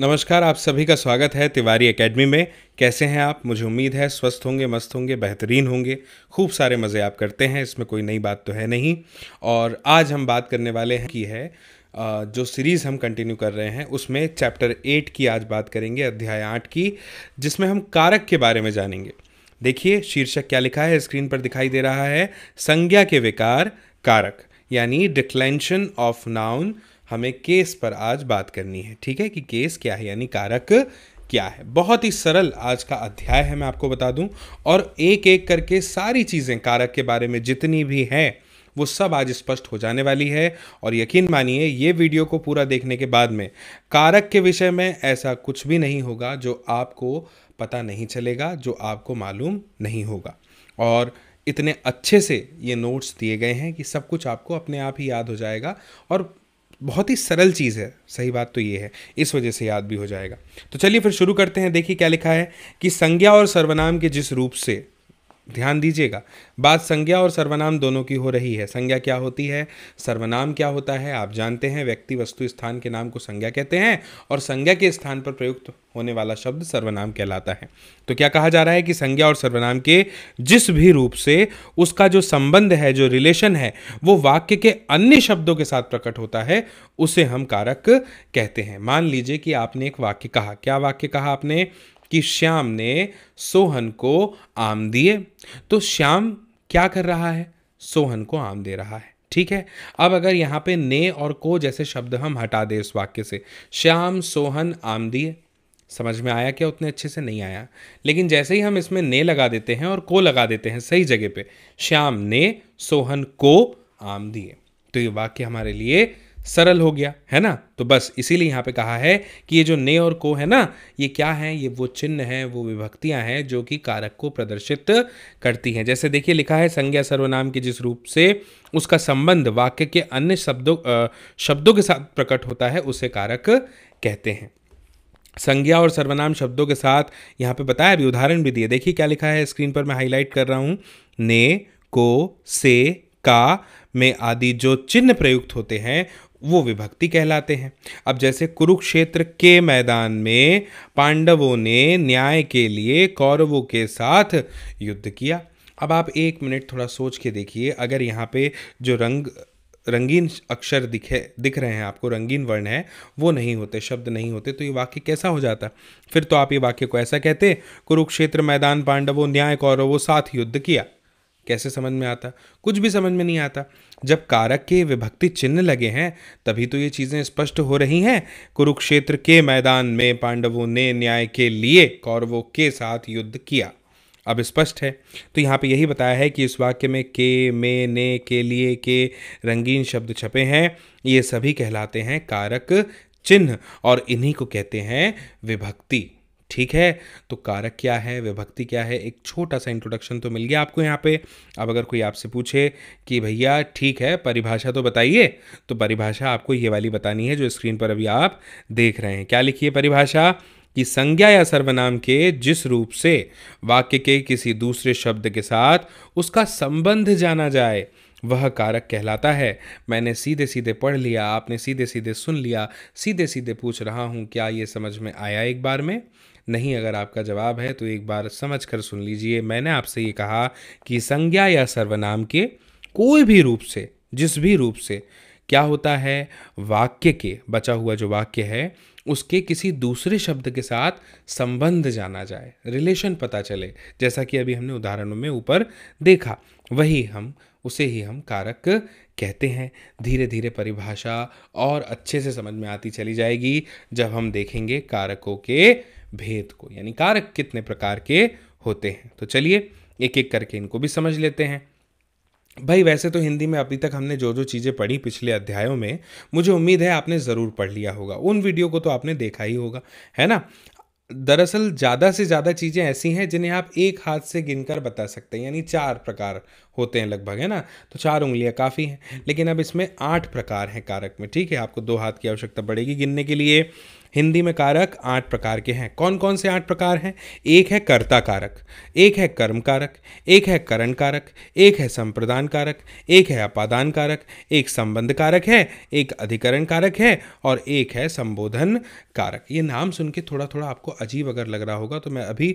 नमस्कार आप सभी का स्वागत है तिवारी एकेडमी में कैसे हैं आप मुझे उम्मीद है स्वस्थ होंगे मस्त होंगे बेहतरीन होंगे खूब सारे मज़े आप करते हैं इसमें कोई नई बात तो है नहीं और आज हम बात करने वाले हैं कि है जो सीरीज़ हम कंटिन्यू कर रहे हैं उसमें चैप्टर एट की आज बात करेंगे अध्याय आठ की जिसमें हम कारक के बारे में जानेंगे देखिए शीर्षक क्या लिखा है स्क्रीन पर दिखाई दे रहा है संज्ञा के विकार कारक यानी डिक्लेंशन ऑफ नाउन हमें केस पर आज बात करनी है ठीक है कि केस क्या है यानी कारक क्या है बहुत ही सरल आज का अध्याय है मैं आपको बता दूं और एक एक करके सारी चीज़ें कारक के बारे में जितनी भी हैं वो सब आज स्पष्ट हो जाने वाली है और यकीन मानिए ये वीडियो को पूरा देखने के बाद में कारक के विषय में ऐसा कुछ भी नहीं होगा जो आपको पता नहीं चलेगा जो आपको मालूम नहीं होगा और इतने अच्छे से ये नोट्स दिए गए हैं कि सब कुछ आपको अपने आप ही याद हो जाएगा और बहुत ही सरल चीज़ है सही बात तो ये है इस वजह से याद भी हो जाएगा तो चलिए फिर शुरू करते हैं देखिए क्या लिखा है कि संज्ञा और सर्वनाम के जिस रूप से ध्यान दीजिएगा बात संज्ञा और सर्वनाम दोनों की हो रही है संज्ञा क्या होती है सर्वनाम क्या होता है आप जानते हैं व्यक्ति वस्तु स्थान के नाम को संज्ञा कहते हैं और संज्ञा के स्थान पर प्रयुक्त होने वाला शब्द सर्वनाम कहलाता है तो क्या कहा जा रहा है कि संज्ञा और सर्वनाम के जिस भी रूप से उसका जो संबंध है जो रिलेशन है वो वाक्य के अन्य शब्दों के साथ प्रकट होता है उसे हम कारक कहते हैं मान लीजिए कि आपने एक वाक्य कहा क्या वाक्य कहा आपने कि श्याम ने सोहन को आम दिए तो श्याम क्या कर रहा है सोहन को आम दे रहा है ठीक है अब अगर यहाँ पे ने और को जैसे शब्द हम हटा दें इस वाक्य से श्याम सोहन आम दिए समझ में आया क्या उतने अच्छे से नहीं आया लेकिन जैसे ही हम इसमें ने लगा देते हैं और को लगा देते हैं सही जगह पे श्याम ने सोहन को आम दिए तो ये वाक्य हमारे लिए सरल हो गया है ना तो बस इसीलिए यहाँ पे कहा है कि ये जो ने और को है ना ये क्या है ये वो चिन्ह है वो विभक्तियाँ हैं जो कि कारक को प्रदर्शित करती हैं जैसे देखिए लिखा है संज्ञा सर्वनाम के जिस रूप से उसका संबंध वाक्य के अन्य शब्दों शब्दों के साथ प्रकट होता है उसे कारक कहते हैं संज्ञा और सर्वनाम शब्दों के साथ यहाँ पे बताया अभी उदाहरण भी दिए देखिए क्या लिखा है स्क्रीन पर मैं हाईलाइट कर रहा हूँ ने को से का में आदि जो चिन्ह प्रयुक्त होते हैं वो विभक्ति कहलाते हैं अब जैसे कुरुक्षेत्र के मैदान में पांडवों ने न्याय के लिए कौरवों के साथ युद्ध किया अब आप एक मिनट थोड़ा सोच के देखिए अगर यहाँ पे जो रंग रंगीन अक्षर दिखे दिख रहे हैं आपको रंगीन वर्ण है वो नहीं होते शब्द नहीं होते तो ये वाक्य कैसा हो जाता फिर तो आप ये वाक्य को ऐसा कहते कुरुक्षेत्र मैदान पांडवों न्याय कौरवों साथ युद्ध किया कैसे समझ में आता कुछ भी समझ में नहीं आता जब कारक के विभक्ति चिन्ह लगे हैं तभी तो ये चीज़ें स्पष्ट हो रही हैं कुरुक्षेत्र के मैदान में पांडवों ने न्याय के लिए कौरवों के साथ युद्ध किया अब स्पष्ट है तो यहाँ पे यही बताया है कि इस वाक्य में के में ने के लिए के रंगीन शब्द छपे हैं ये सभी कहलाते हैं कारक चिन्ह और इन्हीं को कहते हैं विभक्ति ठीक है तो कारक क्या है विभक्ति क्या है एक छोटा सा इंट्रोडक्शन तो मिल गया आपको यहाँ पे अब अगर कोई आपसे पूछे कि भैया ठीक है परिभाषा तो बताइए तो परिभाषा आपको ये वाली बतानी है जो स्क्रीन पर अभी आप देख रहे हैं क्या लिखिए परिभाषा कि संज्ञा या सर्वनाम के जिस रूप से वाक्य के किसी दूसरे शब्द के साथ उसका संबंध जाना जाए वह कारक कहलाता है मैंने सीधे सीधे पढ़ लिया आपने सीधे सीधे सुन लिया सीधे सीधे पूछ रहा हूँ क्या ये समझ में आया एक बार में नहीं अगर आपका जवाब है तो एक बार समझ कर सुन लीजिए मैंने आपसे ये कहा कि संज्ञा या सर्वनाम के कोई भी रूप से जिस भी रूप से क्या होता है वाक्य के बचा हुआ जो वाक्य है उसके किसी दूसरे शब्द के साथ संबंध जाना जाए रिलेशन पता चले जैसा कि अभी हमने उदाहरणों में ऊपर देखा वही हम उसे ही हम कारक कहते हैं धीरे धीरे परिभाषा और अच्छे से समझ में आती चली जाएगी जब हम देखेंगे कारकों के भेद को यानी कारक कितने प्रकार के होते हैं तो चलिए एक एक करके इनको भी समझ लेते हैं भाई वैसे तो हिंदी में अभी तक हमने जो जो चीज़ें पढ़ी पिछले अध्यायों में मुझे उम्मीद है आपने ज़रूर पढ़ लिया होगा उन वीडियो को तो आपने देखा ही होगा है ना दरअसल ज़्यादा से ज़्यादा चीज़ें ऐसी हैं जिन्हें आप एक हाथ से गिनकर बता सकते हैं यानी चार प्रकार होते हैं लगभग है ना तो चार उंगलियां काफ़ी हैं लेकिन अब इसमें आठ प्रकार हैं कारक में ठीक है आपको दो हाथ की आवश्यकता पड़ेगी गिनने के लिए हिंदी में कारक आठ प्रकार के हैं कौन कौन से आठ प्रकार हैं एक है कर्ता कारक एक है कर्म कारक एक है करण कारक एक है संप्रदान कारक एक है अपादान कारक एक संबंध कारक है एक अधिकरण कारक है और एक है संबोधन कारक ये नाम सुन के थोड़ा थोड़ा आपको अजीब अगर लग रहा होगा तो मैं अभी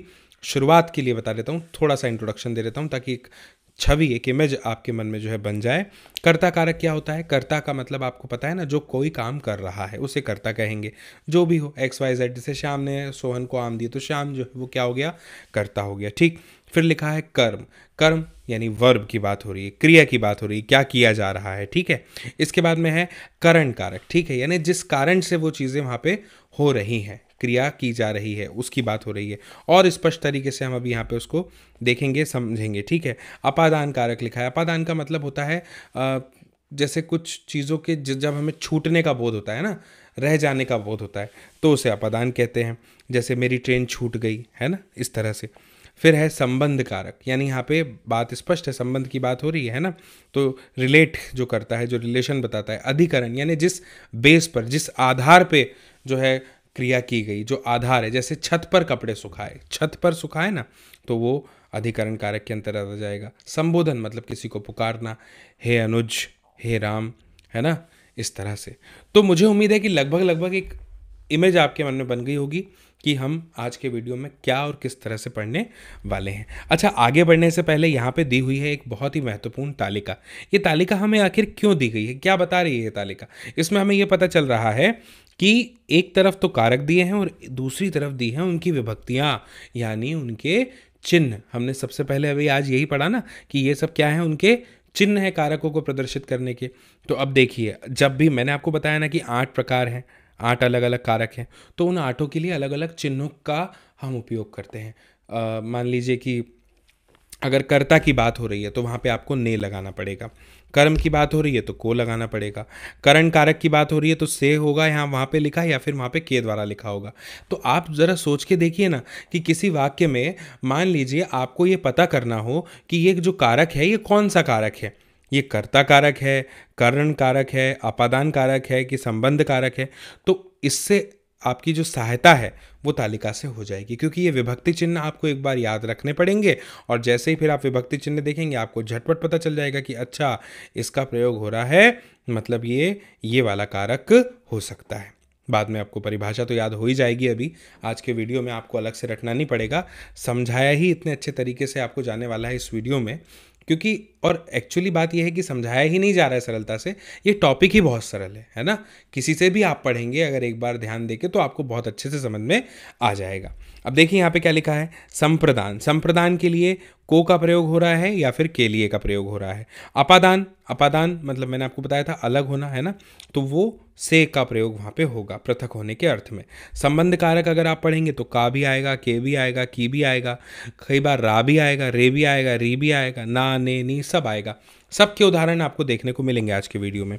शुरुआत के लिए बता देता हूँ थोड़ा सा इंट्रोडक्शन दे देता हूँ ताकि एक छवि एक इमेज आपके मन में जो है बन जाए कर्ता कारक क्या होता है कर्ता का मतलब आपको पता है ना जो कोई काम कर रहा है उसे कर्ता कहेंगे जो भी हो एक्स वाई जेड जैसे श्याम ने सोहन को आम दिए तो श्याम जो है वो क्या हो गया कर्ता हो गया ठीक फिर लिखा है कर्म कर्म यानी वर्ब की बात हो रही है क्रिया की बात हो रही है क्या किया जा रहा है ठीक है इसके बाद में है करण कारक ठीक है यानी जिस कारण से वो चीज़ें वहाँ पे हो रही हैं क्रिया की जा रही है उसकी बात हो रही है और स्पष्ट तरीके से हम अभी यहाँ पे उसको देखेंगे समझेंगे ठीक है अपादान कारक लिखा है अपादान का मतलब होता है जैसे कुछ चीज़ों के जब हमें छूटने का बोध होता है ना रह जाने का बोध होता है तो उसे अपादान कहते हैं जैसे मेरी ट्रेन छूट गई है ना इस तरह से फिर है संबंध कारक यानी यहाँ पे बात स्पष्ट है संबंध की बात हो रही है ना तो रिलेट जो करता है जो रिलेशन बताता है अधिकरण यानी जिस बेस पर जिस आधार पे जो है क्रिया की गई जो आधार है जैसे छत पर कपड़े सुखाए छत पर सुखाए ना तो वो अधिकरण कारक के अंतर्गत आ जाएगा संबोधन मतलब किसी को पुकारना हे अनुज हे राम है ना इस तरह से तो मुझे उम्मीद है कि लगभग लगभग एक इमेज आपके मन में बन गई होगी कि हम आज के वीडियो में क्या और किस तरह से पढ़ने वाले हैं अच्छा आगे बढ़ने से पहले यहाँ पे दी हुई है एक बहुत ही महत्वपूर्ण तालिका ये तालिका हमें आखिर क्यों दी गई है क्या बता रही है ये तालिका इसमें हमें ये पता चल रहा है कि एक तरफ तो कारक दिए हैं और दूसरी तरफ दी हैं उनकी विभक्तियाँ यानी उनके चिन्ह हमने सबसे पहले अभी आज यही पढ़ा ना कि ये सब क्या है उनके चिन्ह है कारकों को प्रदर्शित करने के तो अब देखिए जब भी मैंने आपको बताया ना कि आठ प्रकार हैं आठ अलग अलग कारक हैं तो उन आठों के लिए अलग अलग चिन्हों का हम उपयोग करते हैं मान लीजिए कि अगर कर्ता की बात हो रही है तो वहाँ पे आपको ने लगाना पड़ेगा कर्म की बात हो रही है तो को लगाना पड़ेगा करण कारक की बात हो रही है तो से होगा यहाँ वहाँ पे लिखा या फिर वहाँ पे के द्वारा लिखा होगा तो आप ज़रा सोच के देखिए ना कि किसी वाक्य में मान लीजिए आपको ये पता करना हो कि ये जो कारक है ये कौन सा कारक है ये कर्ता कारक है करण कारक है अपादान कारक है कि संबंध कारक है तो इससे आपकी जो सहायता है वो तालिका से हो जाएगी क्योंकि ये विभक्ति चिन्ह आपको एक बार याद रखने पड़ेंगे और जैसे ही फिर आप विभक्ति चिन्ह देखेंगे आपको झटपट पता चल जाएगा कि अच्छा इसका प्रयोग हो रहा है मतलब ये ये वाला कारक हो सकता है बाद में आपको परिभाषा तो याद हो ही जाएगी अभी आज के वीडियो में आपको अलग से रटना नहीं पड़ेगा समझाया ही इतने अच्छे तरीके से आपको जाने वाला है इस वीडियो में क्योंकि और एक्चुअली बात यह है कि समझाया ही नहीं जा रहा है सरलता से ये टॉपिक ही बहुत सरल है है ना किसी से भी आप पढ़ेंगे अगर एक बार ध्यान देके तो आपको बहुत अच्छे से समझ में आ जाएगा अब देखिए यहाँ पे क्या लिखा है संप्रदान संप्रदान के लिए को का प्रयोग हो रहा है या फिर के लिए का प्रयोग हो रहा है अपादान अपादान मतलब मैंने आपको बताया था अलग होना है ना तो वो से का प्रयोग वहाँ पे होगा पृथक होने के अर्थ में संबंध कारक अगर आप पढ़ेंगे तो का भी आएगा के भी आएगा की भी आएगा कई बार रा भी आएगा रे भी आएगा री भी आएगा ना ने नी सब आएगा सब के उदाहरण आपको देखने को मिलेंगे आज के वीडियो में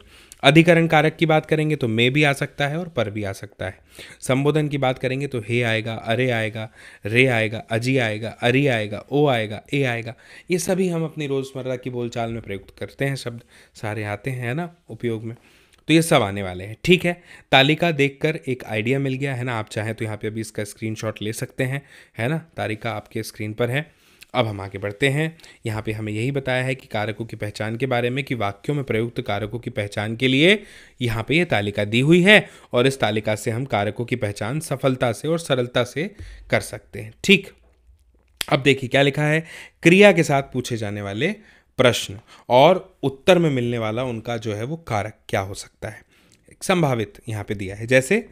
अधिकरण कारक की बात करेंगे तो मे भी आ सकता है और पर भी आ सकता है संबोधन की बात करेंगे तो हे आएगा अरे आएगा रे आएगा अजी आएगा अरी आएगा ओ आएगा ए आएगा ये सभी हम अपनी रोज़मर्रा की बोलचाल में प्रयुक्त करते हैं शब्द सारे आते हैं ना उपयोग में तो ये सब आने वाले हैं ठीक है तालिका देखकर एक आइडिया मिल गया है ना आप चाहें तो यहाँ पे अभी इसका स्क्रीनशॉट ले सकते हैं है ना तालिका आपके स्क्रीन पर है अब हम आगे बढ़ते हैं यहाँ पे हमें यही बताया है कि कारकों की पहचान के बारे में कि वाक्यों में प्रयुक्त कारकों की पहचान के लिए यहाँ पे ये यह तालिका दी हुई है और इस तालिका से हम कारकों की पहचान सफलता से और सरलता से कर सकते हैं ठीक अब देखिए क्या लिखा है क्रिया के साथ पूछे जाने वाले प्रश्न और उत्तर में मिलने वाला उनका जो है वो कारक क्या हो सकता है संभावित यहाँ पे दिया है जैसे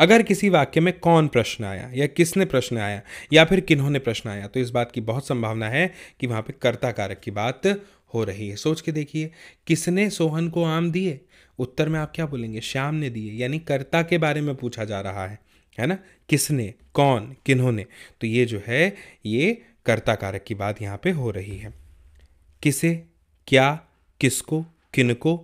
अगर किसी वाक्य में कौन प्रश्न आया या किसने प्रश्न आया या फिर किन्होंने प्रश्न आया तो इस बात की बहुत संभावना है कि वहाँ पे कर्ता कारक की बात हो रही है सोच के देखिए किसने सोहन को आम दिए उत्तर में आप क्या बोलेंगे श्याम ने दिए यानी कर्ता के बारे में पूछा जा रहा है है ना किसने कौन किन्होंने तो ये जो है ये कर्ता कारक की बात यहाँ पे हो रही है किसे क्या किसको किनको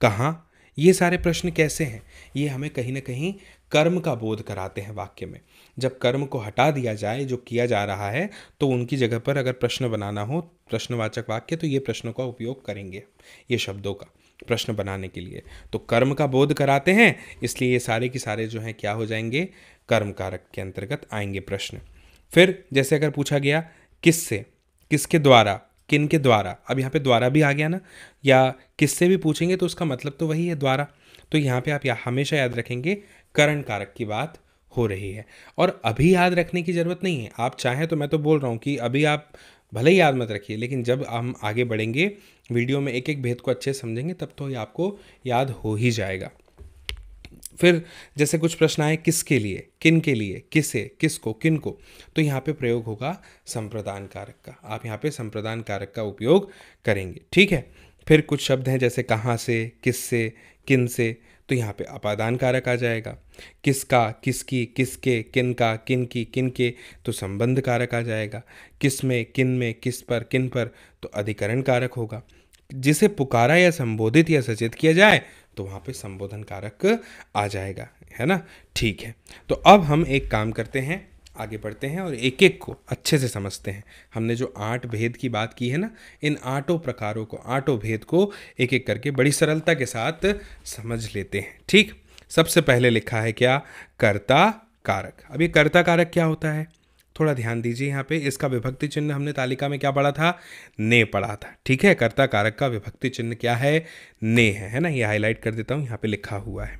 कहाँ ये सारे प्रश्न कैसे हैं ये हमें कहीं ना कहीं कर्म का बोध कराते हैं वाक्य में जब कर्म को हटा दिया जाए जो किया जा रहा है तो उनकी जगह पर अगर प्रश्न बनाना हो प्रश्नवाचक वाक्य तो ये प्रश्नों का उपयोग करेंगे ये शब्दों का प्रश्न बनाने के लिए तो कर्म का बोध कराते हैं इसलिए ये सारे के सारे जो हैं क्या हो जाएंगे कर्म कारक के अंतर्गत आएंगे प्रश्न फिर जैसे अगर पूछा गया किससे किसके द्वारा किन के द्वारा अब यहाँ पे द्वारा भी आ गया ना या किससे भी पूछेंगे तो उसका मतलब तो वही है द्वारा तो यहाँ पे आप या हमेशा याद रखेंगे करण कारक की बात हो रही है और अभी याद रखने की ज़रूरत नहीं है आप चाहें तो मैं तो बोल रहा हूँ कि अभी आप भले ही याद मत रखिए लेकिन जब हम आगे बढ़ेंगे वीडियो में एक एक भेद को अच्छे समझेंगे तब तो ये आपको याद हो ही जाएगा फिर जैसे कुछ प्रश्न आए किसके लिए किन के लिए किसे किसको किन को तो यहाँ पे प्रयोग होगा संप्रदान कारक का आप यहाँ पे संप्रदान कारक का उपयोग करेंगे ठीक है फिर कुछ शब्द हैं जैसे कहाँ से किससे किन से तो यहाँ पे अपादान कारक आ जाएगा किसका किसकी किसके किन का किन की किन के तो संबंध कारक आ जाएगा किस में किन में किस पर किन पर तो अधिकरण कारक होगा जिसे पुकारा या संबोधित या सचेत किया जाए तो वहाँ पे संबोधन कारक आ जाएगा है ना ठीक है तो अब हम एक काम करते हैं आगे बढ़ते हैं और एक एक को अच्छे से समझते हैं हमने जो आठ भेद की बात की है ना इन आठों प्रकारों को आठों भेद को एक एक करके बड़ी सरलता के साथ समझ लेते हैं ठीक सबसे पहले लिखा है क्या कर्ता कारक अब ये कर्ता कारक क्या होता है थोड़ा ध्यान दीजिए यहाँ पे इसका विभक्ति चिन्ह हमने तालिका में क्या पढ़ा था ने पढ़ा था ठीक है कर्ता कारक का विभक्ति चिन्ह क्या है ने है है ना ये हाईलाइट कर देता हूँ यहाँ पे लिखा हुआ है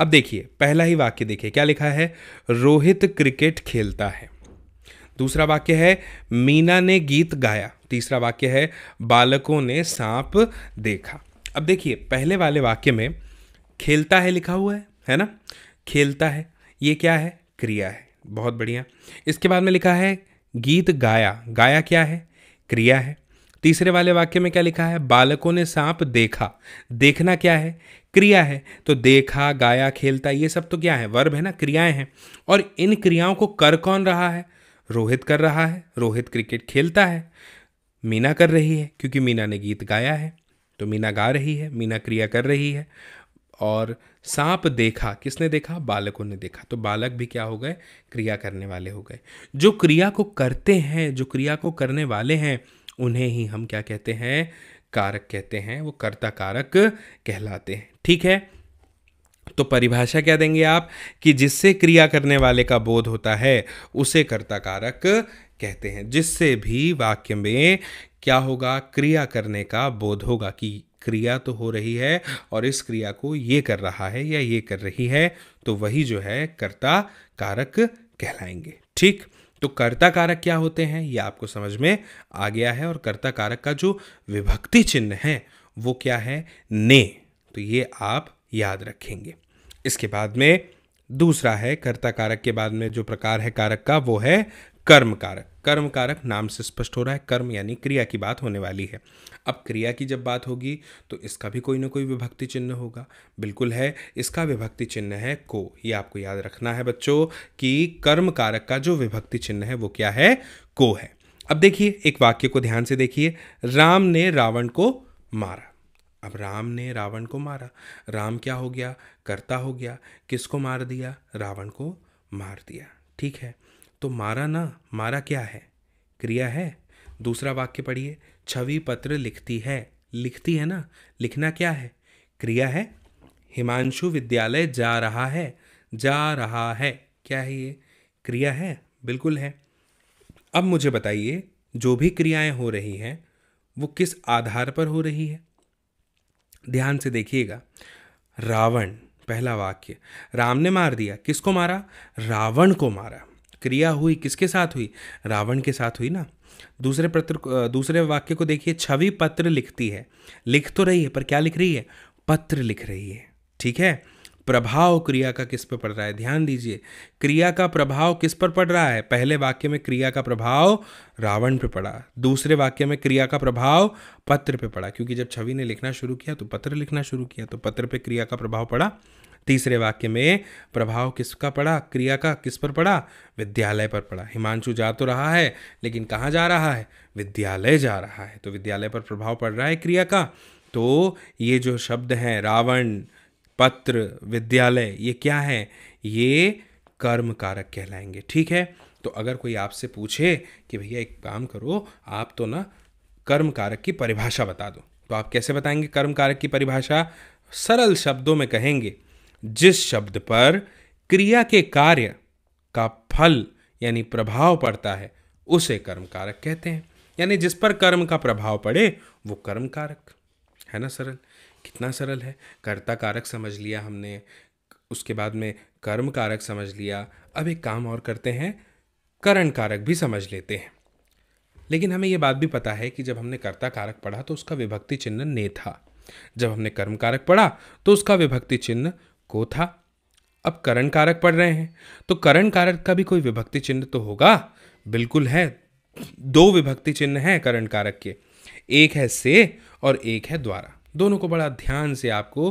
अब देखिए पहला ही वाक्य देखिए क्या लिखा है रोहित क्रिकेट खेलता है दूसरा वाक्य है मीना ने गीत गाया तीसरा वाक्य है बालकों ने सांप देखा अब देखिए पहले वाले वाक्य में खेलता है लिखा हुआ है है ना खेलता है ये क्या है क्रिया है बहुत बढ़िया इसके बाद में लिखा है गीत गाया गाया क्या है क्रिया है तीसरे वाले वाक्य में क्या लिखा है बालकों ने सांप देखा देखना क्या है क्रिया है तो देखा गाया खेलता ये सब तो क्या है वर्ब है ना क्रियाएं हैं और इन क्रियाओं को कर कौन रहा है रोहित कर रहा है रोहित क्रिकेट खेलता है मीना कर रही है क्योंकि मीना ने गीत गाया है तो मीना गा रही है मीना क्रिया कर रही है और सांप देखा किसने देखा बालकों ने देखा तो बालक भी क्या हो गए क्रिया करने वाले हो गए जो क्रिया को करते हैं जो क्रिया को करने वाले हैं उन्हें ही हम क्या कहते हैं कारक कहते हैं वो कर्ता कारक कहलाते हैं ठीक है तो परिभाषा क्या देंगे आप कि जिससे क्रिया करने वाले का बोध होता है उसे कर्ता कारक कहते हैं जिससे भी वाक्य में क्या होगा क्रिया करने का बोध होगा कि क्रिया तो हो रही है और इस क्रिया को ये कर रहा है या ये कर रही है तो वही जो है कर्ता कारक कहलाएंगे ठीक तो कर्ता कारक क्या होते हैं ये आपको समझ में आ गया है और कर्ता कारक का जो विभक्ति चिन्ह है वो क्या है ने तो ये आप याद रखेंगे इसके बाद में दूसरा है कर्ता कारक के बाद में जो प्रकार है कारक का वो है कर्म कारक कर्म कारक नाम से स्पष्ट हो रहा है कर्म यानी क्रिया की बात होने वाली है अब क्रिया की जब बात होगी तो इसका भी कोई ना कोई विभक्ति चिन्ह होगा बिल्कुल है इसका विभक्ति चिन्ह है को ये आपको याद रखना है बच्चों कि कर्म कारक का जो विभक्ति चिन्ह है वो क्या है को है अब देखिए एक वाक्य को ध्यान से देखिए राम ने रावण को मारा अब राम ने रावण को मारा राम क्या हो गया करता हो गया किसको मार दिया रावण को मार दिया ठीक है तो मारा ना मारा क्या है क्रिया है दूसरा वाक्य पढ़िए छवि पत्र लिखती है लिखती है ना लिखना क्या है क्रिया है हिमांशु विद्यालय जा रहा है जा रहा है क्या है ये क्रिया है बिल्कुल है अब मुझे बताइए जो भी क्रियाएं हो रही हैं वो किस आधार पर हो रही है ध्यान से देखिएगा रावण पहला वाक्य राम ने मार दिया किसको मारा रावण को मारा क्रिया हुई किसके साथ हुई रावण के साथ हुई ना दूसरे पत्र दूसरे वाक्य को देखिए छवि पत्र लिखती है लिख तो रही है पर क्या लिख रही है पत्र लिख रही है ठीक है प्रभाव क्रिया का किस पर पड़ रहा है ध्यान दीजिए क्रिया का प्रभाव किस पर पड़ रहा है पहले वाक्य में क्रिया का प्रभाव रावण पे पड़ा दूसरे वाक्य में क्रिया का प्रभाव पत्र पे पड़ा क्योंकि जब छवि ने लिखना शुरू किया तो पत्र लिखना शुरू किया तो पत्र पे क्रिया का प्रभाव पड़ा तीसरे वाक्य में प्रभाव किसका पड़ा क्रिया का किस पर पड़ा विद्यालय पर पड़ा हिमांशु जा तो रहा है लेकिन कहाँ जा रहा है विद्यालय जा रहा है तो विद्यालय पर प्रभाव पड़ रहा है क्रिया का तो ये जो शब्द हैं रावण पत्र विद्यालय ये क्या है ये कर्म कारक कहलाएंगे ठीक है तो अगर कोई आपसे पूछे कि भैया एक काम करो आप तो ना कर्म कारक की परिभाषा बता दो तो आप कैसे बताएंगे कर्म कारक की परिभाषा सरल शब्दों में कहेंगे जिस शब्द पर क्रिया के कार्य का फल यानी प्रभाव पड़ता है उसे कर्म कारक कहते हैं यानी जिस पर कर्म का प्रभाव पड़े वो कर्म कारक है ना सरल कितना सरल है कर्ता कारक समझ लिया हमने उसके बाद में कर्म कारक समझ लिया अब एक काम और करते हैं करण कारक भी समझ लेते हैं लेकिन हमें यह बात भी पता है कि जब हमने कर्ता कारक पढ़ा तो उसका विभक्ति चिन्ह ने था जब हमने कर्म कारक पढ़ा तो उसका विभक्ति चिन्ह को था अब करण कारक पढ़ रहे हैं तो करण कारक का भी कोई विभक्ति चिन्ह तो होगा बिल्कुल है दो विभक्ति चिन्ह हैं करण कारक के एक है से और एक है द्वारा दोनों को बड़ा ध्यान से आपको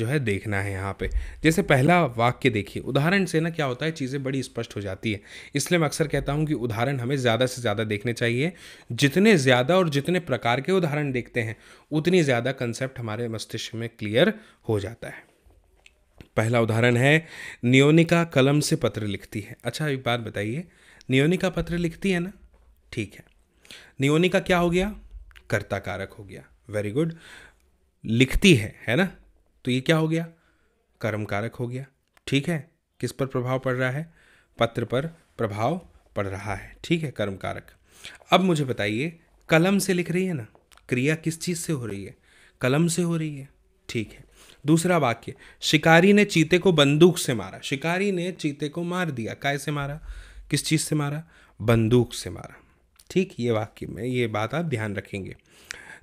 जो है देखना है यहाँ पे जैसे पहला वाक्य देखिए उदाहरण से ना क्या होता है चीज़ें बड़ी स्पष्ट हो जाती है इसलिए मैं अक्सर कहता हूँ कि उदाहरण हमें ज़्यादा से ज़्यादा देखने चाहिए जितने ज़्यादा और जितने प्रकार के उदाहरण देखते हैं उतनी ज़्यादा कंसेप्ट हमारे मस्तिष्क में क्लियर हो जाता है पहला उदाहरण है नियोनिका कलम से पत्र लिखती है अच्छा एक बात बताइए नियोनिका पत्र लिखती है ना ठीक है नियोनिका क्या हो गया कर्ता कारक हो गया वेरी गुड लिखती है है ना तो ये क्या हो गया कर्म कारक हो गया ठीक है किस पर प्रभाव पड़ रहा है पत्र पर प्रभाव पड़ रहा है ठीक है कर्म कारक अब मुझे बताइए कलम से लिख रही है ना क्रिया किस चीज़ से हो रही है कलम से हो रही है ठीक है दूसरा वाक्य शिकारी ने चीते को बंदूक से मारा शिकारी ने चीते को मार दिया काय से मारा किस चीज़ से मारा बंदूक से मारा ठीक ये वाक्य में ये बात आप ध्यान रखेंगे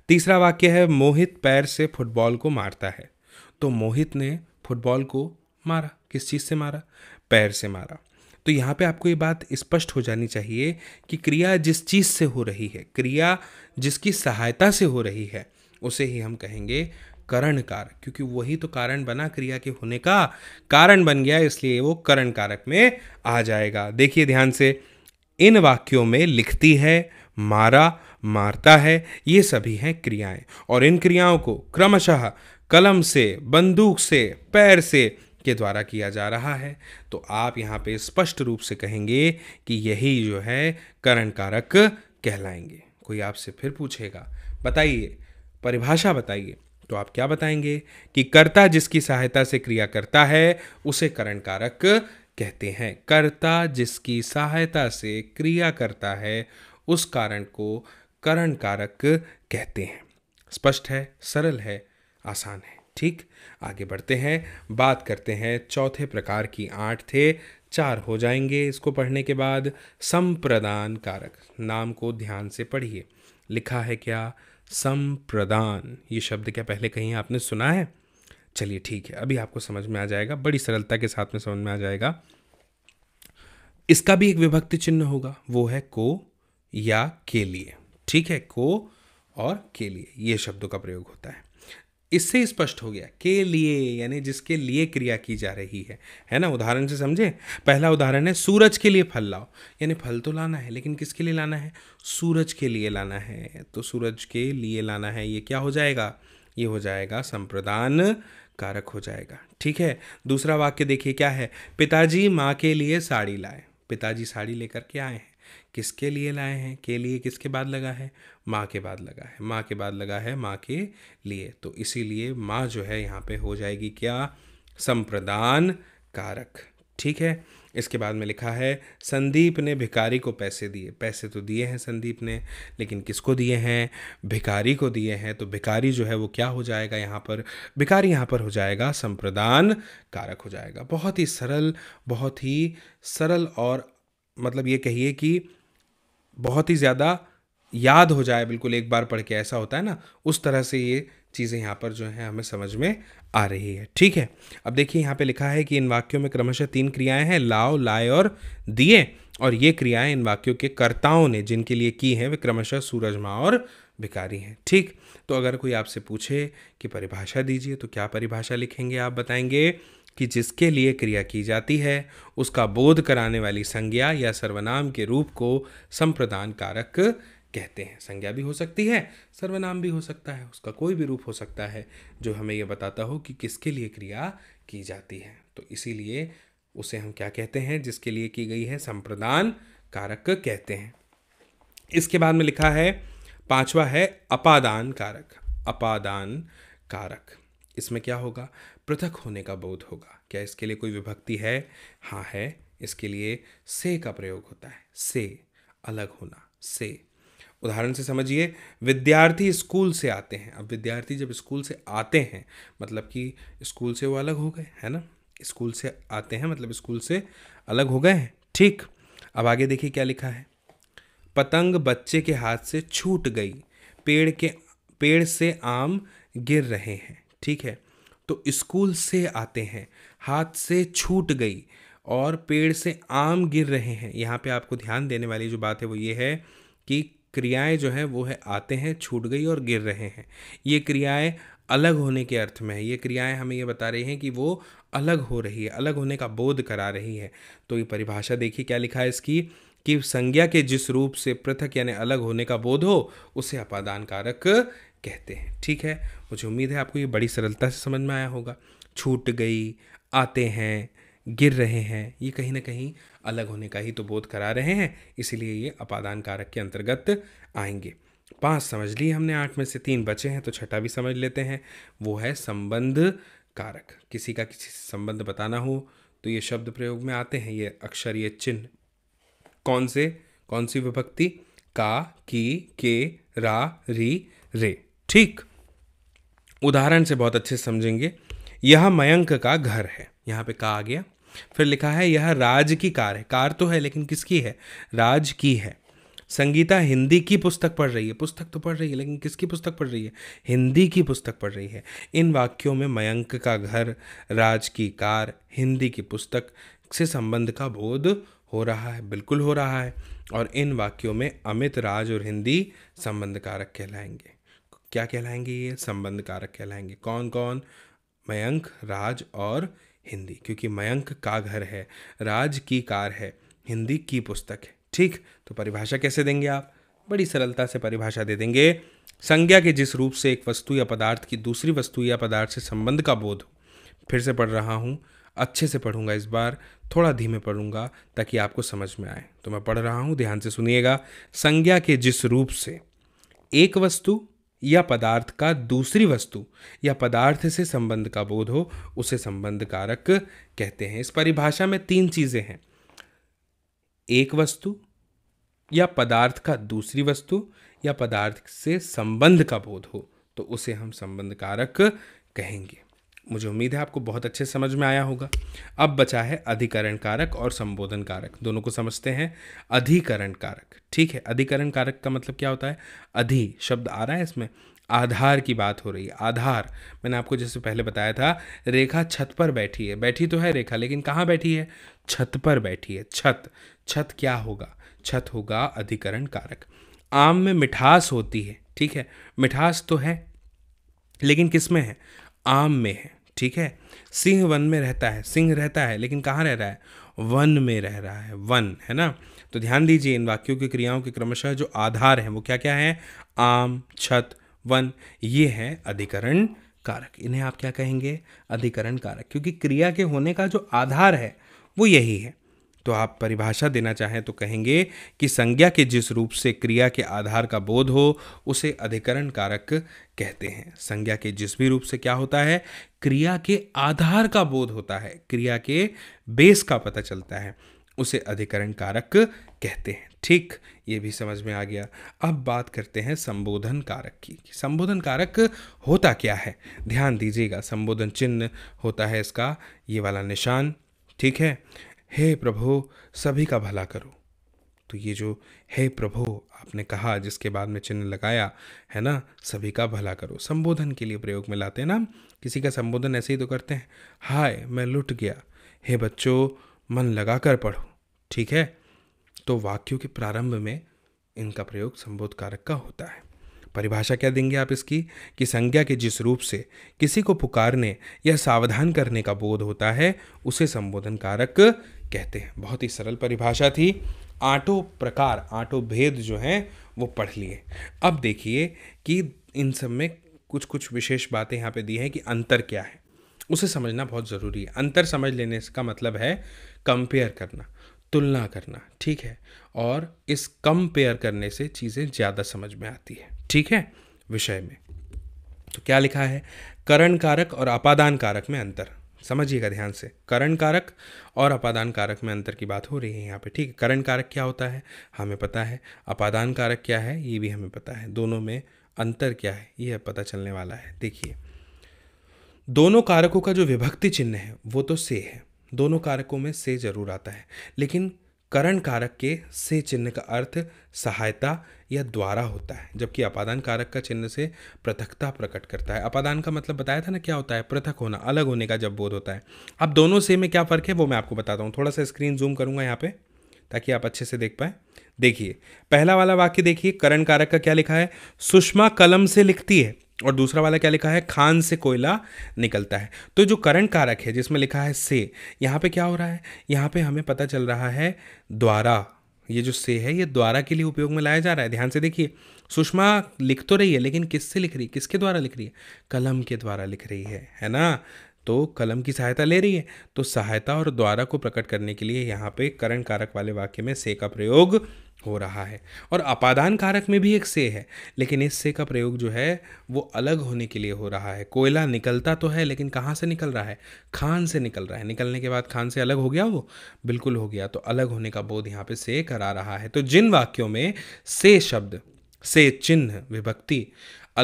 तीसरा वाक्य है मोहित पैर से फुटबॉल को मारता है तो मोहित ने फुटबॉल को मारा किस चीज़ से मारा पैर से मारा तो यहाँ पे आपको ये बात स्पष्ट हो जानी चाहिए कि क्रिया जिस चीज़ से हो रही है क्रिया जिसकी सहायता से हो रही है उसे ही हम कहेंगे करण कारक क्योंकि वही तो कारण बना क्रिया के होने का कारण बन गया इसलिए वो करण कारक में आ जाएगा देखिए ध्यान से इन वाक्यों में लिखती है मारा मारता है ये सभी हैं क्रियाएं और इन क्रियाओं को क्रमशः कलम से बंदूक से पैर से के द्वारा किया जा रहा है तो आप यहाँ पे स्पष्ट रूप से कहेंगे कि यही जो है करण कारक कहलाएंगे कोई आपसे फिर पूछेगा बताइए परिभाषा बताइए तो आप क्या बताएंगे कि कर्ता जिसकी सहायता से क्रिया करता है उसे करण कारक कहते हैं कर्ता जिसकी सहायता से क्रिया करता है उस कारण को करण कारक कहते हैं स्पष्ट है सरल है आसान है ठीक आगे बढ़ते हैं बात करते हैं चौथे प्रकार की आठ थे चार हो जाएंगे इसको पढ़ने के बाद संप्रदान कारक नाम को ध्यान से पढ़िए लिखा है क्या संप्रदान ये शब्द क्या पहले कहीं आपने सुना है चलिए ठीक है अभी आपको समझ में आ जाएगा बड़ी सरलता के साथ में समझ में आ जाएगा इसका भी एक विभक्ति चिन्ह होगा वो है को या के लिए ठीक है को और के लिए ये शब्दों का प्रयोग होता है इससे स्पष्ट हो गया के लिए यानी जिसके लिए क्रिया की जा रही है है ना उदाहरण से समझे पहला उदाहरण है सूरज के लिए फल लाओ यानी फल तो लाना है लेकिन किसके लिए लाना है सूरज के लिए लाना है तो सूरज के लिए लाना है ये क्या हो जाएगा ये हो जाएगा संप्रदान कारक हो जाएगा ठीक है दूसरा वाक्य देखिए क्या है पिताजी माँ के लिए साड़ी लाए पिताजी साड़ी लेकर के आए हैं किसके लिए लाए हैं के लिए किसके बाद लगा है माँ के बाद लगा है माँ के बाद लगा है माँ के लिए तो इसीलिए माँ जो है यहाँ पे हो जाएगी क्या संप्रदान कारक ठीक है इसके बाद में लिखा है संदीप ने भिकारी को पैसे दिए पैसे तो दिए हैं संदीप ने लेकिन किसको दिए हैं भिकारी को दिए हैं तो भिकारी जो है वो क्या हो जाएगा यहाँ पर भिकारी यहाँ पर हो जाएगा संप्रदान कारक हो जाएगा बहुत ही सरल बहुत ही सरल और मतलब ये कहिए कि बहुत ही ज़्यादा याद हो जाए बिल्कुल एक बार पढ़ के ऐसा होता है ना उस तरह से ये चीज़ें यहाँ पर जो है हमें समझ में आ रही है ठीक है अब देखिए यहाँ पे लिखा है कि इन वाक्यों में क्रमशः तीन क्रियाएं हैं लाओ लाए और दिए और ये क्रियाएं इन वाक्यों के कर्ताओं ने जिनके लिए की हैं वे क्रमशः सूरज माँ और भिकारी हैं ठीक तो अगर कोई आपसे पूछे कि परिभाषा दीजिए तो क्या परिभाषा लिखेंगे आप बताएंगे कि जिसके लिए क्रिया की जाती है उसका बोध कराने वाली संज्ञा या सर्वनाम के रूप को संप्रदान कारक कहते हैं संज्ञा भी हो सकती है सर्वनाम भी हो सकता है उसका कोई भी रूप हो सकता है जो हमें यह बताता हो कि किसके लिए क्रिया की जाती है तो इसीलिए उसे हम क्या कहते हैं जिसके लिए की गई है संप्रदान कारक कहते हैं इसके बाद में लिखा है पांचवा है अपादान कारक अपादान कारक इसमें क्या होगा पृथक होने का बोध होगा क्या इसके लिए कोई विभक्ति है हाँ है इसके लिए से का प्रयोग होता है से अलग होना से उदाहरण से समझिए विद्यार्थी स्कूल से आते हैं अब विद्यार्थी जब स्कूल से आते हैं मतलब कि स्कूल से वो अलग हो गए है ना स्कूल से आते हैं मतलब स्कूल से अलग हो गए हैं ठीक अब आगे देखिए क्या लिखा है पतंग बच्चे के हाथ से छूट गई पेड़ के पेड़ से आम गिर रहे हैं ठीक है तो स्कूल से आते हैं हाथ से छूट गई और पेड़ से आम गिर रहे हैं यहाँ पे आपको ध्यान देने वाली जो बात है वो ये है कि क्रियाएं जो है वो है आते हैं छूट गई और गिर रहे हैं ये क्रियाएं अलग होने के अर्थ में है ये क्रियाएं हमें ये बता रही हैं कि वो अलग हो रही है अलग होने का बोध करा रही है तो ये परिभाषा देखिए क्या लिखा है इसकी कि संज्ञा के जिस रूप से पृथक यानी अलग होने का बोध हो उसे अपादान कारक कहते हैं ठीक है मुझे उम्मीद है आपको ये बड़ी सरलता से समझ में आया होगा छूट गई आते हैं गिर रहे हैं ये कहीं ना कहीं अलग होने का ही तो बोध करा रहे हैं इसीलिए ये अपादान कारक के अंतर्गत आएंगे पाँच समझ लिए हमने आठ में से तीन बचे हैं तो छठा भी समझ लेते हैं वो है संबंध कारक किसी का किसी से संबंध बताना हो तो ये शब्द प्रयोग में आते हैं ये अक्षर ये चिन्ह कौन से कौन सी विभक्ति का की के रा री रे ठीक उदाहरण से बहुत अच्छे समझेंगे यह मयंक का घर है यहाँ पे का आ गया फिर लिखा है यह राज की कार है कार तो है लेकिन किसकी है राज की है संगीता हिंदी की पुस्तक पढ़ रही है पुस्तक तो पढ़ रही है लेकिन किसकी पुस्तक पढ़ रही है हिंदी की पुस्तक पढ़ रही है इन वाक्यों में मयंक का घर राज की कार हिंदी की पुस्तक से संबंध का बोध हो रहा है बिल्कुल हो रहा है और इन वाक्यों में अमित राज और हिंदी संबंध कारक कहलाएंगे क्या कहलाएंगे ये संबंध कारक कहलाएंगे कौन कौन मयंक राज और हिंदी क्योंकि मयंक का घर है राज की कार है हिंदी की पुस्तक है ठीक तो परिभाषा कैसे देंगे आप बड़ी सरलता से परिभाषा दे देंगे संज्ञा के जिस रूप से एक वस्तु या पदार्थ की दूसरी वस्तु या पदार्थ से संबंध का बोध फिर से पढ़ रहा हूँ अच्छे से पढ़ूंगा इस बार थोड़ा धीमे पढ़ूंगा ताकि आपको समझ में आए तो मैं पढ़ रहा हूँ ध्यान से सुनिएगा संज्ञा के जिस रूप से एक वस्तु या पदार्थ का दूसरी वस्तु या पदार्थ से संबंध का बोध हो उसे संबंध कारक कहते हैं इस परिभाषा में तीन चीज़ें हैं एक वस्तु या पदार्थ का दूसरी वस्तु या पदार्थ से संबंध का बोध हो तो उसे हम संबंध कारक कहेंगे मुझे उम्मीद है आपको बहुत अच्छे समझ में आया होगा अब बचा है अधिकरण कारक और संबोधन कारक दोनों को समझते हैं अधिकरण कारक ठीक है अधिकरण कारक का मतलब क्या होता है अधि शब्द आ रहा है इसमें आधार की बात हो रही है आधार मैंने आपको जैसे पहले बताया था रेखा छत पर बैठी है बैठी तो है रेखा लेकिन कहाँ बैठी है छत पर बैठी है छत छत क्या होगा छत होगा अधिकरण कारक आम में मिठास होती है ठीक है मिठास तो है लेकिन किस में है आम में है ठीक है सिंह वन में रहता है सिंह रहता है लेकिन कहाँ रह रहा है वन में रह रहा है वन है ना तो ध्यान दीजिए इन वाक्यों की क्रियाओं के क्रमशः जो आधार हैं वो क्या क्या हैं आम छत वन ये हैं अधिकरण कारक इन्हें आप क्या कहेंगे अधिकरण कारक क्योंकि क्रिया के होने का जो आधार है वो यही है तो आप परिभाषा देना चाहें तो कहेंगे कि संज्ञा के जिस रूप से क्रिया के आधार का बोध हो उसे अधिकरण कारक कहते हैं संज्ञा के जिस भी रूप से क्या होता है क्रिया के आधार का बोध होता है क्रिया के बेस का पता चलता है उसे अधिकरण कारक कहते हैं ठीक ये भी समझ में आ गया अब बात करते हैं संबोधन कारक की संबोधन कारक होता क्या है ध्यान दीजिएगा संबोधन चिन्ह होता है इसका ये वाला निशान ठीक है हे प्रभो सभी का भला करो तो ये जो हे प्रभो आपने कहा जिसके बाद में चिन्ह लगाया है ना सभी का भला करो संबोधन के लिए प्रयोग में लाते हैं ना किसी का संबोधन ऐसे ही तो करते हैं हाय मैं लुट गया हे बच्चों मन लगा कर पढ़ो ठीक है तो वाक्यों के प्रारंभ में इनका प्रयोग संबोध कारक का होता है परिभाषा क्या देंगे आप इसकी कि संज्ञा के जिस रूप से किसी को पुकारने या सावधान करने का बोध होता है उसे संबोधन कारक कहते हैं बहुत ही सरल परिभाषा थी आठों प्रकार आठों भेद जो हैं वो पढ़ लिए अब देखिए कि इन सब में कुछ कुछ विशेष बातें यहाँ पे दी हैं कि अंतर क्या है उसे समझना बहुत ज़रूरी है अंतर समझ लेने का मतलब है कंपेयर करना तुलना करना ठीक है और इस कंपेयर करने से चीज़ें ज़्यादा समझ में आती है ठीक है विषय में तो क्या लिखा है करण कारक और अपादान कारक में अंतर समझिएगा ध्यान से करण कारक और अपादान कारक में अंतर की बात हो रही है यहाँ पे ठीक है करण कारक क्या होता है हमें पता है अपादान कारक क्या है ये भी हमें पता है दोनों में अंतर क्या है यह पता चलने वाला है देखिए दोनों कारकों का जो विभक्ति चिन्ह है वो तो से है दोनों कारकों में से जरूर आता है लेकिन करण कारक के से चिन्ह का अर्थ सहायता या द्वारा होता है जबकि अपादान कारक का चिन्ह से पृथकता प्रकट करता है अपादान का मतलब बताया था ना क्या होता है पृथक होना अलग होने का जब बोध होता है अब दोनों से में क्या फ़र्क है वो मैं आपको बताता हूँ थोड़ा सा स्क्रीन जूम करूँगा यहाँ पे ताकि आप अच्छे से देख पाए देखिए पहला वाला वाक्य देखिए करण कारक का क्या लिखा है सुषमा कलम से लिखती है और दूसरा वाला क्या लिखा है खान से कोयला निकलता है तो जो करंट कारक है जिसमें लिखा है से यहाँ पे क्या हो रहा है यहाँ पे हमें पता चल रहा है द्वारा ये जो से है ये द्वारा के लिए उपयोग में लाया जा रहा है ध्यान से देखिए सुषमा लिख तो रही है लेकिन किससे लिख रही है किसके द्वारा लिख रही है कलम के द्वारा लिख रही है है ना तो कलम की सहायता ले रही है तो सहायता और द्वारा को प्रकट करने के लिए यहाँ पे करण कारक वाले वाक्य में से का प्रयोग हो रहा है और अपादान कारक में भी एक से है लेकिन इस से का प्रयोग जो है वो अलग होने के लिए हो रहा है कोयला निकलता तो है लेकिन कहाँ से निकल रहा है खान से निकल रहा है निकलने के बाद खान से अलग हो गया वो बिल्कुल हो गया तो अलग होने का बोध यहाँ पे से करा रहा है तो जिन वाक्यों में से शब्द से चिन्ह विभक्ति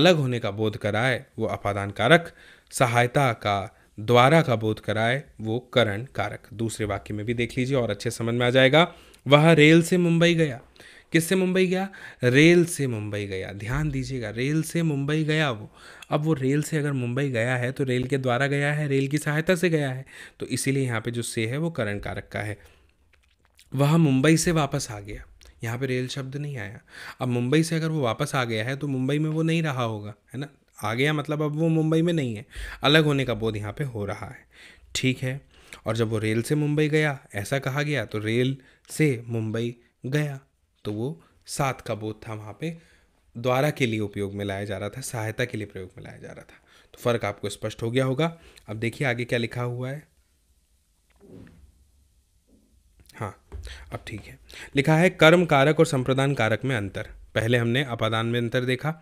अलग होने का बोध कराए वो अपादान कारक सहायता का द्वारा का बोध कराए वो करण कारक दूसरे वाक्य में भी देख लीजिए और अच्छे समझ में आ जाएगा वह रेल से मुंबई गया किससे मुंबई गया रेल से मुंबई गया ध्यान दीजिएगा रेल से मुंबई गया वो अब वो रेल से अगर मुंबई गया है तो रेल के द्वारा गया है रेल की सहायता से गया है तो इसीलिए यहाँ पे जो से है वो करण कारक का है वह मुंबई से वापस आ गया यहाँ पे रेल शब्द नहीं आया अब मुंबई से अगर वो वापस आ गया है तो मुंबई में वो नहीं रहा होगा है ना आ गया मतलब अब वो मुंबई में नहीं है अलग होने का बोध यहाँ पे हो रहा है ठीक है और जब वो रेल से मुंबई गया ऐसा कहा गया तो रेल से मुंबई गया तो वो सात का बोध था वहाँ पे द्वारा के लिए उपयोग में लाया जा रहा था सहायता के लिए प्रयोग में लाया जा रहा था तो फर्क आपको स्पष्ट हो गया होगा अब देखिए आगे क्या लिखा हुआ है हाँ अब ठीक है लिखा है कर्म कारक और संप्रदान कारक में अंतर पहले हमने अपादान में अंतर देखा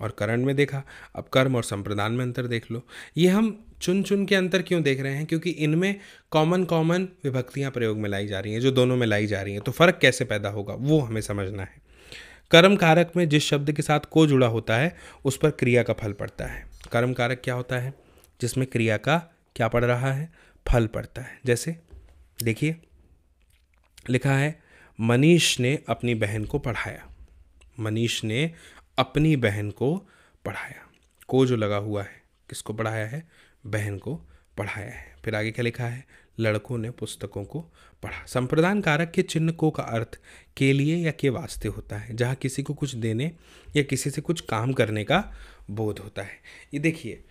और करण में देखा अब कर्म और संप्रदान में अंतर देख लो ये हम चुन चुन के अंतर क्यों देख रहे हैं क्योंकि इनमें कॉमन कॉमन विभक्तियाँ प्रयोग में लाई जा रही हैं जो दोनों में लाई जा रही हैं तो फ़र्क कैसे पैदा होगा वो हमें समझना है कर्म कारक में जिस शब्द के साथ को जुड़ा होता है उस पर क्रिया का फल पड़ता है कर्म कारक क्या होता है जिसमें क्रिया का क्या पड़ रहा है फल पड़ता है जैसे देखिए लिखा है मनीष ने अपनी बहन को पढ़ाया मनीष ने अपनी बहन को पढ़ाया को जो लगा हुआ है किसको पढ़ाया है बहन को पढ़ाया है फिर आगे क्या लिखा है लड़कों ने पुस्तकों को पढ़ा संप्रदान कारक के चिन्ह को का अर्थ के लिए या के वास्ते होता है जहाँ किसी को कुछ देने या किसी से कुछ काम करने का बोध होता है ये देखिए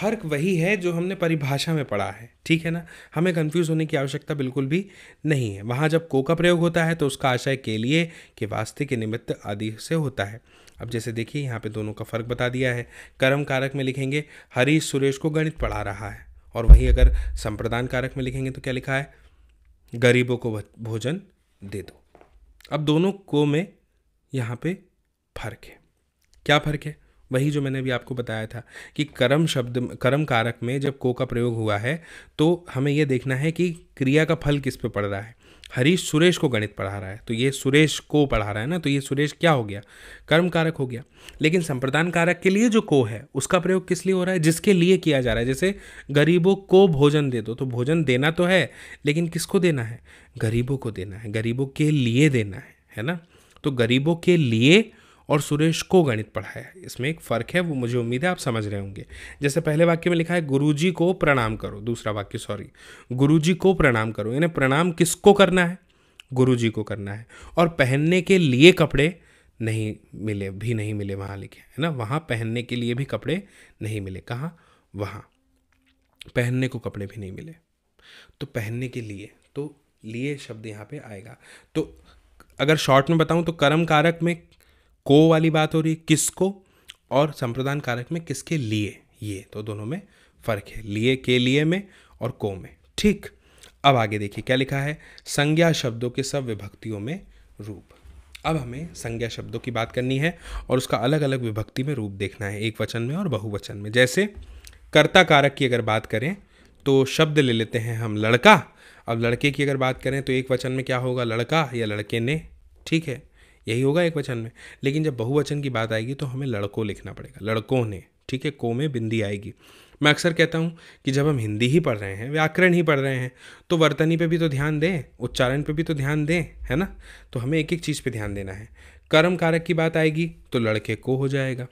फर्क वही है जो हमने परिभाषा में पढ़ा है ठीक है ना हमें कंफ्यूज होने की आवश्यकता बिल्कुल भी नहीं है वहाँ जब को का प्रयोग होता है तो उसका आशय के लिए के वास्ते के निमित्त आदि से होता है अब जैसे देखिए यहाँ पे दोनों का फ़र्क बता दिया है कर्म कारक में लिखेंगे हरीश सुरेश को गणित पढ़ा रहा है और वहीं अगर संप्रदान कारक में लिखेंगे तो क्या लिखा है गरीबों को भोजन दे दो अब दोनों को में यहाँ पे फर्क है क्या फ़र्क है वही जो मैंने अभी आपको बताया था कि कर्म शब्द कर्म कारक में जब को का प्रयोग हुआ है तो हमें यह देखना है कि क्रिया का फल किस पे पड़ रहा है हरीश सुरेश को गणित पढ़ा रहा है तो ये सुरेश को पढ़ा रहा है ना तो ये सुरेश क्या हो गया कर्म कारक हो गया लेकिन संप्रदान कारक के लिए जो को है उसका प्रयोग किस लिए हो रहा है जिसके लिए किया जा रहा है जैसे गरीबों को भोजन दे दो तो भोजन देना तो है लेकिन किसको देना है गरीबों को देना है गरीबों के लिए देना है है ना तो गरीबों के लिए और सुरेश को गणित पढ़ाया इसमें एक फ़र्क है वो मुझे उम्मीद है आप समझ रहे होंगे जैसे पहले वाक्य में लिखा है गुरुजी को प्रणाम करो दूसरा वाक्य सॉरी गुरुजी को प्रणाम करो यानी प्रणाम किसको करना है गुरुजी को करना है और पहनने के लिए कपड़े नहीं मिले भी नहीं मिले वहाँ लिखे है ना वहाँ पहनने के लिए भी कपड़े नहीं मिले कहाँ वहाँ पहनने को कपड़े भी नहीं मिले तो पहनने के लिए तो लिए शब्द यहाँ पे आएगा तो अगर शॉर्ट में बताऊँ तो कर्म कारक में को वाली बात हो रही है किसको और संप्रदान कारक में किसके लिए ये तो दोनों में फ़र्क है लिए के लिए में और को में ठीक अब आगे देखिए क्या लिखा है संज्ञा शब्दों के सब विभक्तियों में रूप अब हमें संज्ञा शब्दों की बात करनी है और उसका अलग अलग विभक्ति में रूप देखना है एक वचन में और बहुवचन में जैसे कर्ता कारक की अगर बात करें तो शब्द ले लेते हैं हम लड़का अब लड़के की अगर बात करें तो एक वचन में क्या होगा लड़का या लड़के ने ठीक है यही होगा एक वचन में लेकिन जब बहुवचन की बात आएगी तो हमें लड़कों लिखना पड़ेगा लड़कों ने ठीक है को में बिंदी आएगी मैं अक्सर कहता हूँ कि जब हम हिंदी ही पढ़ रहे हैं व्याकरण ही पढ़ रहे हैं तो वर्तनी पे भी तो ध्यान दें उच्चारण पे भी तो ध्यान दें है ना तो हमें एक एक चीज़ पे ध्यान देना है कर्म कारक की बात आएगी तो लड़के को हो जाएगा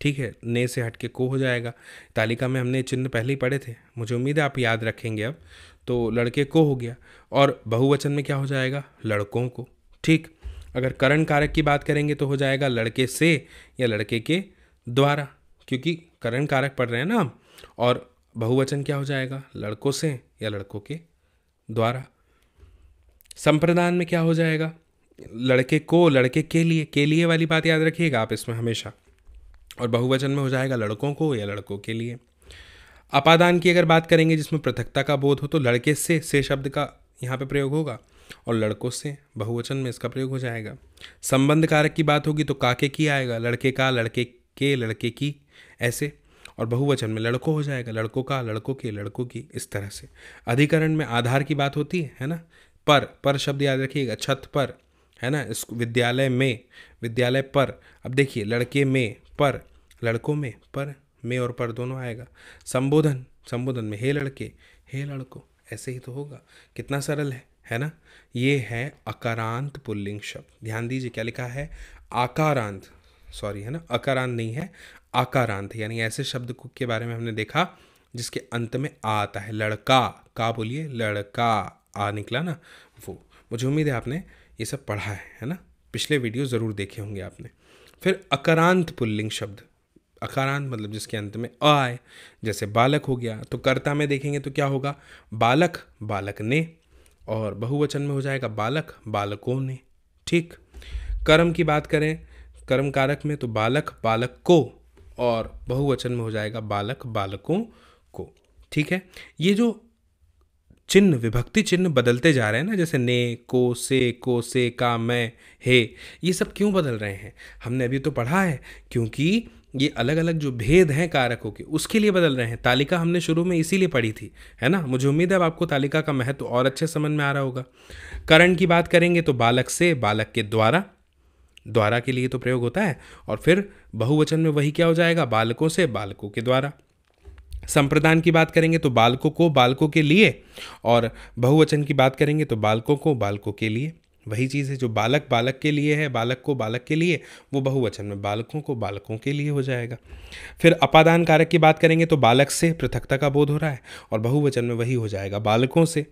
ठीक है ने से हट के को हो जाएगा तालिका में हमने चिन्ह पहले ही पढ़े थे मुझे उम्मीद है आप याद रखेंगे अब तो लड़के को हो गया और बहुवचन में क्या हो जाएगा लड़कों को ठीक अगर करण कारक की बात करेंगे तो हो जाएगा लड़के से या लड़के के द्वारा क्योंकि करण कारक पढ़ रहे हैं ना और बहुवचन क्या हो जाएगा लड़कों से या लड़कों के द्वारा संप्रदान में क्या हो जाएगा लड़के को लड़के के लिए के लिए वाली बात याद रखिएगा आप इसमें हमेशा और बहुवचन में हो जाएगा लड़कों को या लड़कों के लिए अपादान की अगर बात करेंगे जिसमें पृथकता का बोध हो तो लड़के से से शब्द का यहाँ पे प्रयोग होगा और लड़कों से बहुवचन में इसका प्रयोग हो जाएगा संबंध कारक की बात होगी तो काके की आएगा लड़के का लड़के के लड़के की ऐसे और बहुवचन में लड़कों हो जाएगा लड़कों का लड़कों के लड़कों की इस तरह से अधिकरण में आधार की बात होती है ना पर पर शब्द याद रखिएगा छत पर है ना इस विद्यालय में विद्यालय पर अब देखिए लड़के में पर लड़कों में पर में और पर दोनों आएगा संबोधन संबोधन में हे लड़के हे लड़को ऐसे ही तो होगा कितना सरल है है ना ये है अकारांत पुल्लिंग शब्द ध्यान दीजिए क्या लिखा है आकारांत सॉरी है ना अकारांत नहीं है आकारांत यानी ऐसे शब्द के बारे में हमने देखा जिसके अंत में आ आता है लड़का का बोलिए लड़का आ निकला ना वो मुझे उम्मीद है आपने ये सब पढ़ा है है ना पिछले वीडियो ज़रूर देखे होंगे आपने फिर अकारांत पुल्लिंग शब्द अकारांत मतलब जिसके अंत में आए जैसे बालक हो गया तो कर्ता में देखेंगे तो क्या होगा बालक बालक ने और बहुवचन में हो जाएगा बालक बालकों ने ठीक कर्म की बात करें कर्म कारक में तो बालक बालक को और बहुवचन में हो जाएगा बालक बालकों को ठीक है ये जो चिन्ह विभक्ति चिन्ह बदलते जा रहे हैं ना जैसे ने को से को से का मैं हे ये सब क्यों बदल रहे हैं हमने अभी तो पढ़ा है क्योंकि ये अलग अलग जो भेद हैं कारकों के उसके लिए बदल रहे हैं तालिका हमने शुरू में इसीलिए पढ़ी थी है ना मुझे उम्मीद है अब आपको तालिका का महत्व और अच्छे समझ में आ रहा होगा करण की बात करेंगे तो बालक से बालक के द्वारा द्वारा के लिए तो प्रयोग होता है और फिर बहुवचन में वही क्या हो जाएगा बालकों से बालकों के द्वारा संप्रदान की बात करेंगे तो बालकों को बालकों के लिए और बहुवचन की बात करेंगे तो बालकों को बालकों के लिए वही चीज़ है जो बालक बालक के लिए है बालक को बालक के लिए वो बहुवचन में बालकों को बालकों के लिए हो जाएगा फिर अपादान कारक की बात करेंगे तो बालक से पृथकता का बोध हो रहा है और बहुवचन में वही हो जाएगा बालकों से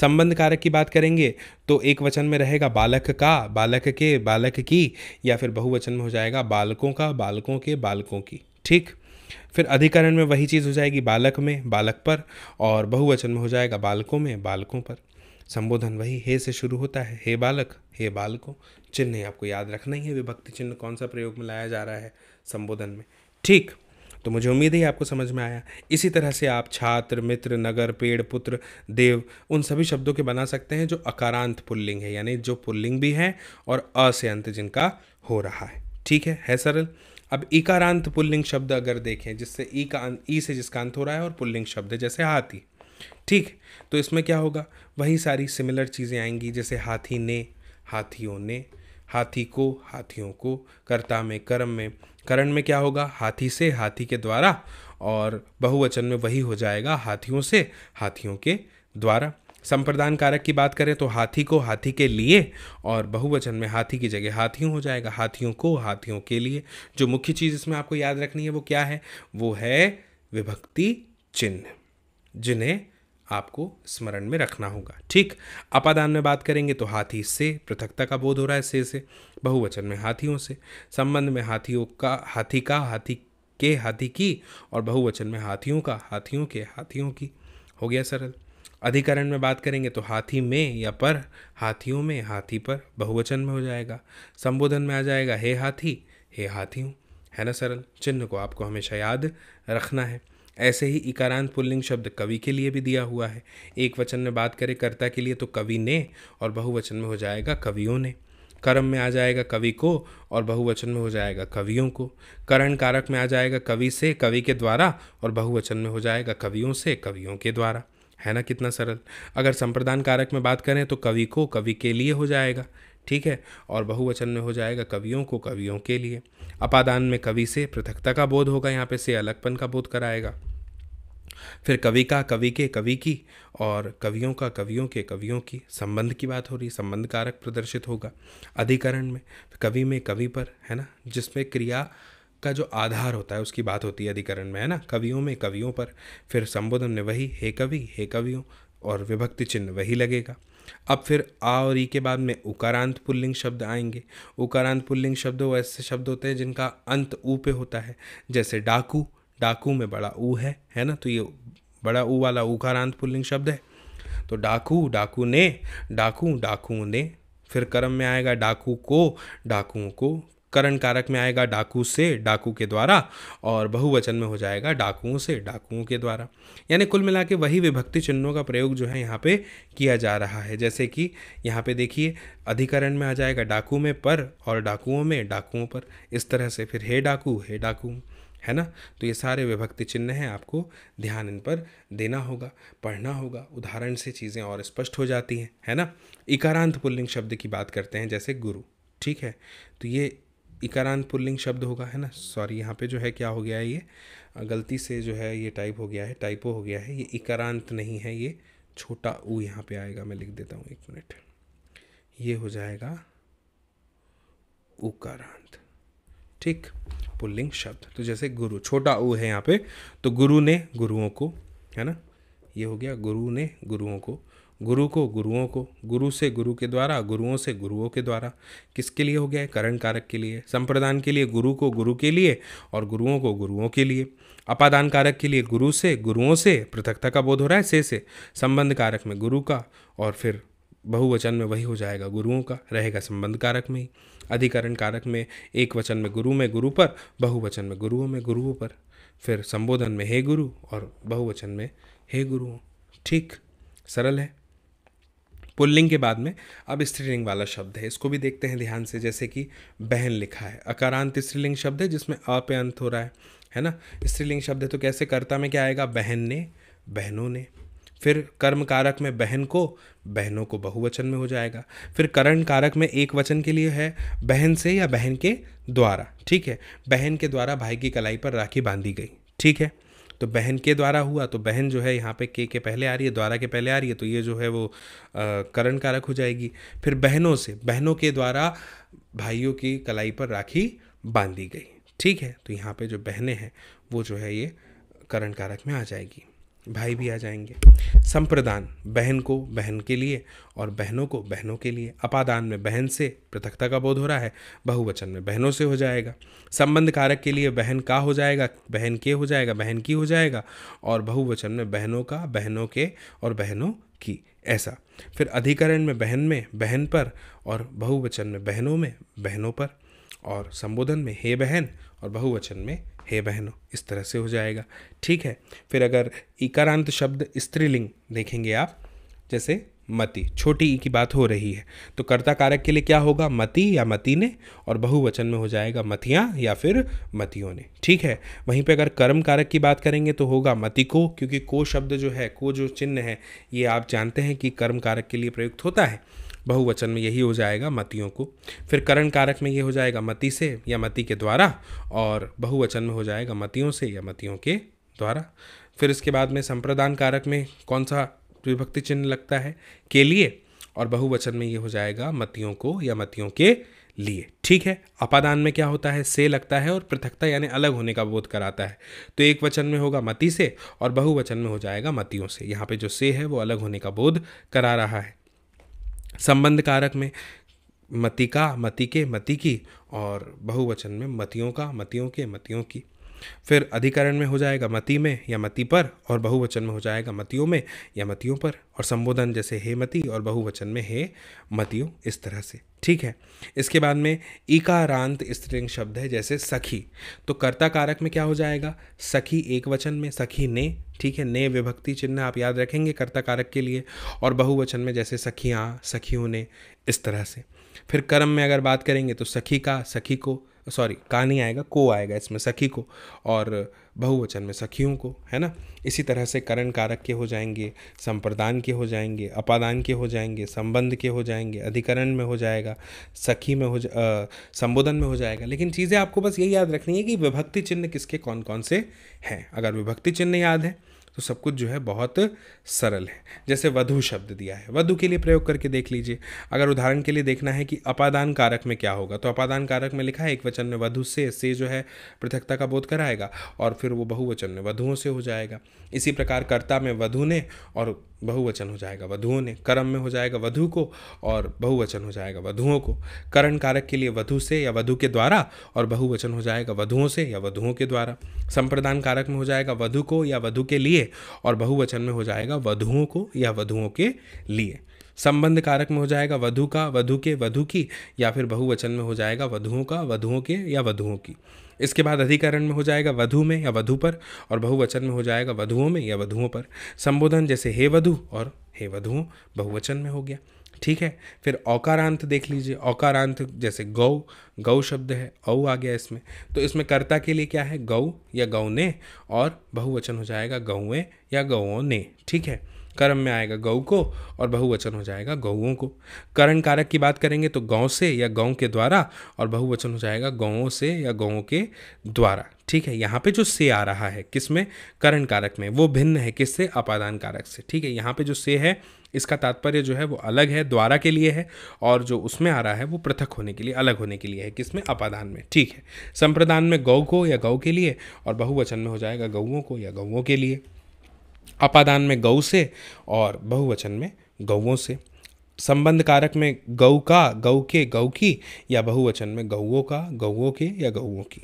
संबंध कारक की बात करेंगे तो एक वचन में रहेगा बालक का बालक के बालक की या फिर बहुवचन में हो जाएगा बालकों का बालकों के बालकों की ठीक फिर अधिकरण में वही चीज़ हो जाएगी बालक में बालक पर और बहुवचन में हो जाएगा बालकों में बालकों पर संबोधन वही हे से शुरू होता है हे बालक हे बालकों चिन्ह आपको याद रखना ही है विभक्ति चिन्ह कौन सा प्रयोग में लाया जा रहा है संबोधन में ठीक तो मुझे उम्मीद है आपको समझ में आया इसी तरह से आप छात्र मित्र नगर पेड़ पुत्र देव उन सभी शब्दों के बना सकते हैं जो अकारांत पुल्लिंग है यानी जो पुल्लिंग भी है और अ से अंत जिनका हो रहा है ठीक है है सरल अब इकारांत पुल्लिंग शब्द अगर देखें जिससे ई का अं, ई से जिसका अंत हो रहा है और पुल्लिंग शब्द जैसे हाथी ठीक तो इसमें क्या होगा वही सारी सिमिलर चीज़ें आएंगी जैसे हाथी ने हाथियों ने हाथी को हाथियों को कर्ता में कर्म में करण में क्या होगा हाथी से हाथी के द्वारा और बहुवचन में वही हो जाएगा हाथियों से हाथियों के द्वारा संप्रदान कारक की बात करें तो हाथी को हाथी के लिए और बहुवचन में हाथी की जगह हाथियों हो जाएगा हाथियों को हाथियों के लिए जो मुख्य चीज़ इसमें आपको याद रखनी है वो क्या है वो है विभक्ति चिन्ह जिन्हें आपको स्मरण में रखना होगा ठीक अपादान में बात करेंगे तो हाथी से पृथकता का बोध हो रहा है से से बहुवचन में हाथियों से संबंध में हाथियों का हाथी का हाथी के हाथी की और बहुवचन में हाथियों का हाथियों के हाथियों की हो गया सरल अधिकरण में बात करेंगे तो हाथी में या पर हाथियों में हाथी पर बहुवचन में हो जाएगा संबोधन में आ जाएगा हे हाथी हे हाथियों है ना सरल चिन्ह को आपको हमेशा याद रखना है ऐसे ही इकारांत पुल्लिंग शब्द कवि के लिए भी दिया हुआ है एक वचन में बात करें कर्ता के लिए तो कवि ने और बहुवचन में हो जाएगा कवियों ने कर्म में आ जाएगा कवि को और बहुवचन में हो जाएगा कवियों को करण कारक में आ जाएगा कवि से कवि के द्वारा और बहुवचन में हो जाएगा कवियों से कवियों के द्वारा है ना कितना सरल अगर संप्रदान कारक में बात करें तो कवि को कवि के लिए हो जाएगा ठीक है और बहुवचन में हो जाएगा कवियों को कवियों के लिए अपादान में कवि से पृथकता का बोध होगा यहाँ पे से अलगपन का बोध कराएगा फिर कवि का कवि के कवि की और कवियों का कवियों के कवियों की संबंध की बात हो रही संबंध कारक प्रदर्शित होगा अधिकरण में कवि में कवि पर है ना जिसमें क्रिया का जो आधार होता है उसकी बात होती है अधिकरण में है ना कवियों में कवियों पर फिर संबोधन में वही हे कवि हे कवियों और विभक्ति चिन्ह वही लगेगा अब फिर आ और ई के बाद में उकारांत पुल्लिंग शब्द आएंगे उकारांत पुल्लिंग शब्द वो ऐसे शब्द होते हैं जिनका अंत ऊ पे होता है जैसे डाकू डाकू में बड़ा ऊ है है ना तो ये बड़ा ऊ वाला उकारांत पुल्लिंग शब्द है तो डाकू डाकू ने डाकू डाकू ने फिर कर्म में आएगा डाकू को डाकुओं को करण कारक में आएगा डाकू से डाकू के द्वारा और बहुवचन में हो जाएगा डाकुओं से डाकुओं के द्वारा यानी कुल मिला के वही विभक्ति चिन्हों का प्रयोग जो है यहाँ पे किया जा रहा है जैसे कि यहाँ पे देखिए अधिकरण में आ जाएगा डाकू में पर और डाकुओं में डाकुओं पर इस तरह से फिर हे डाकू हे डाकू है ना तो ये सारे विभक्ति चिन्ह हैं आपको ध्यान इन पर देना होगा पढ़ना होगा उदाहरण से चीज़ें और स्पष्ट हो जाती हैं है ना इकारांत पुल्लिंग शब्द की बात करते हैं जैसे गुरु ठीक है तो ये इकारान पुल्लिंग शब्द होगा है ना सॉरी यहाँ पे जो है क्या हो गया है ये गलती से जो है ये टाइप हो गया है टाइपो हो गया है ये इकारांत नहीं है ये छोटा ऊ यहाँ पे आएगा मैं लिख देता हूँ एक मिनट ये हो जाएगा उकारांत ठीक पुल्लिंग शब्द तो जैसे गुरु छोटा ऊ है यहाँ पे तो गुरु ने गुरुओं को है ना ये हो गया गुरु ने गुरुओं को गुरु को गुरुओं को गुरु से गुरु के द्वारा गुरुओं से गुरुओं के द्वारा किसके लिए हो गया है करण कारक के लिए संप्रदान के लिए गुरु को गुरु के लिए और गुरुओं को गुरुओं के लिए अपादान कारक के लिए गुरु से गुरुओं से पृथकता का बोध हो रहा है से से संबंध कारक में गुरु का और फिर बहुवचन में वही हो जाएगा गुरुओं का रहेगा संबंध कारक में ही अधिकरण कारक में एक वचन में गुरु में गुरु पर बहुवचन में गुरुओं में गुरुओं पर फिर संबोधन में हे गुरु और बहुवचन में हे गुरुओं ठीक सरल है पुल्लिंग के बाद में अब स्त्रीलिंग वाला शब्द है इसको भी देखते हैं ध्यान से जैसे कि बहन लिखा है अकारांत स्त्रीलिंग शब्द है जिसमें अ पे अंत हो रहा है है ना स्त्रीलिंग शब्द है तो कैसे कर्ता में क्या आएगा बहन ने बहनों ने फिर कर्म कारक में बहन को बहनों को बहुवचन में हो जाएगा फिर करण कारक में एक वचन के लिए है बहन से या बहन के द्वारा ठीक है बहन के द्वारा भाई की कलाई पर राखी बांधी गई ठीक है तो बहन के द्वारा हुआ तो बहन जो है यहाँ पे के के पहले आ रही है द्वारा के पहले आ रही है तो ये जो है वो करण कारक हो जाएगी फिर बहनों से बहनों के द्वारा भाइयों की कलाई पर राखी बांधी गई ठीक है तो यहाँ पे जो बहनें हैं वो जो है ये करण कारक में आ जाएगी भाई भी आ जाएंगे संप्रदान बहन को बहन के लिए और बहनों को बहनों के लिए अपादान में बहन से पृथकता का बोध हो रहा है बहुवचन में बहनों से हो जाएगा संबंध कारक के लिए बहन का हो जाएगा बहन के हो जाएगा बहन की हो जाएगा और बहुवचन में बहनों का बहनों के और बहनों की ऐसा फिर अधिकरण में बहन में बहन पर और बहुवचन में बहनों में बहनों पर और संबोधन में हे बहन और बहुवचन में हे बहनों इस तरह से हो जाएगा ठीक है फिर अगर इकारांत शब्द स्त्रीलिंग देखेंगे आप जैसे मति छोटी ई की बात हो रही है तो कर्ता कारक के लिए क्या होगा मति या मति ने और बहुवचन में हो जाएगा मतियाँ या फिर मतियों ने ठीक है वहीं पे अगर कर्म कारक की बात करेंगे तो होगा मति को क्योंकि को शब्द जो है को जो चिन्ह है ये आप जानते हैं कि कर्म कारक के लिए प्रयुक्त होता है बहुवचन में यही हो जाएगा मतियों को फिर करण कारक में ये हो जाएगा मति से या मति के द्वारा और बहुवचन में हो जाएगा मतियों से या मतियों के द्वारा फिर इसके बाद में संप्रदान कारक में कौन सा विभक्ति चिन्ह लगता है के लिए और बहुवचन में ये हो जाएगा मतियों को या मतियों के लिए ठीक है अपादान में क्या होता है से लगता है और पृथकता यानी अलग होने का बोध कराता है तो एक वचन में होगा मति से और बहुवचन में हो जाएगा मतियों से यहाँ पे जो से है वो अलग होने का बोध करा रहा है संबंध कारक में मति का मतिकी के की और बहुवचन में मतियों का मतियों के मतियों की फिर अधिकरण में हो जाएगा मती में या मती पर और बहुवचन में हो जाएगा मतियों में या मतियों पर और संबोधन जैसे हे मति और बहुवचन में हे मतियों इस तरह से ठीक है इसके बाद में इकारांत स्त्रीलिंग शब्द है जैसे सखी तो कर्ता कारक में क्या हो जाएगा सखी एक वचन में सखी ने ठीक है ने विभक्ति चिन्ह आप याद रखेंगे कर्ता कारक के लिए और बहुवचन में जैसे सखियाँ सखियों ने इस तरह से फिर कर्म में अगर बात करेंगे तो सखी का सखी को सॉरी का नहीं आएगा को आएगा इसमें सखी को और बहुवचन में सखियों को है ना इसी तरह से करण कारक के हो जाएंगे संप्रदान के हो जाएंगे अपादान के हो जाएंगे संबंध के हो जाएंगे अधिकरण में हो जाएगा सखी में हो जा संबोधन में हो जाएगा लेकिन चीज़ें आपको बस ये याद रखनी है कि विभक्ति चिन्ह किसके कौन कौन से हैं अगर विभक्ति चिन्ह याद है तो सब कुछ जो है बहुत सरल है जैसे वधु शब्द दिया है वधु के लिए प्रयोग करके देख लीजिए अगर उदाहरण के लिए देखना है कि अपादान कारक में क्या होगा तो अपादान कारक में लिखा है एक वचन में वधु से से जो है पृथकता का बोध कराएगा और फिर वो बहुवचन में वधुओं से हो जाएगा इसी प्रकार कर्ता में वधु ने और बहुवचन हो जाएगा वधुओं ने कर्म में हो जाएगा वधु को और बहुवचन हो जाएगा वधुओं को करण कारक के लिए वधु से या वधु के द्वारा और बहुवचन हो जाएगा वधुओं से या वधुओं के द्वारा संप्रदान कारक में हो जाएगा वधु को या वधु के लिए और बहुवचन में हो जाएगा वधुओं को या वधुओं के लिए संबंध कारक में हो जाएगा वधु का वधु के वधु की या फिर बहुवचन में हो जाएगा वधुओं का वधुओं के या वधुओं की इसके बाद अधिकरण में हो जाएगा वधु में या वधु पर और बहुवचन में हो जाएगा वधुओं में या वधुओं पर संबोधन जैसे हे वधु और हे वधुओं बहुवचन में हो गया ठीक है फिर औकारांत देख लीजिए औकारांत जैसे गौ गौ शब्द है औ आ गया इसमें तो इसमें कर्ता के लिए क्या है गौ या गौ ने और बहुवचन हो जाएगा गौएँ या गौओं ने ठीक है कर्म में आएगा गऊ को और बहुवचन हो जाएगा गऊओं को करण कारक की बात करेंगे तो गौ से या गौ के द्वारा और बहुवचन हो जाएगा गौओं से या गौों के द्वारा ठीक है यहाँ पे जो से आ रहा है किस में करण कारक में वो भिन्न है किससे अपादान कारक से ठीक है यहाँ पे जो से है इसका तात्पर्य जो है वो अलग है द्वारा के लिए है और जो उसमें आ रहा है वो पृथक होने के लिए अलग होने के लिए है किसमें अपादान में ठीक है संप्रदान में गौ को या गौ के लिए और बहुवचन में हो जाएगा गऊओं को या गऊओं के लिए अपादान में गऊ से और बहुवचन में गौवों से संबंध कारक में गऊ का गऊ के गऊ की या बहुवचन में गऊओं का गऊओं के या गऊओं की